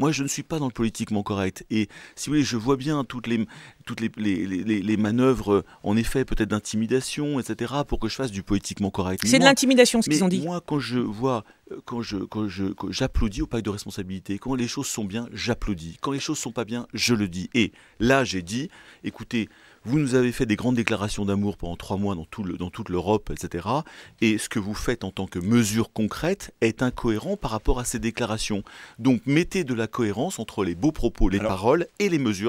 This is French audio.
Moi, je ne suis pas dans le politiquement correct. Et si vous voulez, je vois bien toutes les, toutes les, les, manœuvres, euh, en effet, peut-être d'intimidation, etc., pour que je fasse du politiquement correct. C'est de l'intimidation, ce qu'ils ont dit. Moi, quand je vois, euh, quand je, j'applaudis au pacte de responsabilité, quand les choses sont bien, j'applaudis. Quand les choses sont pas bien, je le dis. Et là, j'ai dit, écoutez, vous nous avez fait des grandes déclarations d'amour pendant trois mois dans, tout dans toute l'Europe, etc. Et ce que vous faites en tant que mesure concrète est incohérent par rapport à ces déclarations. Donc mettez de la cohérence entre les beaux propos, les paroles et les mesures.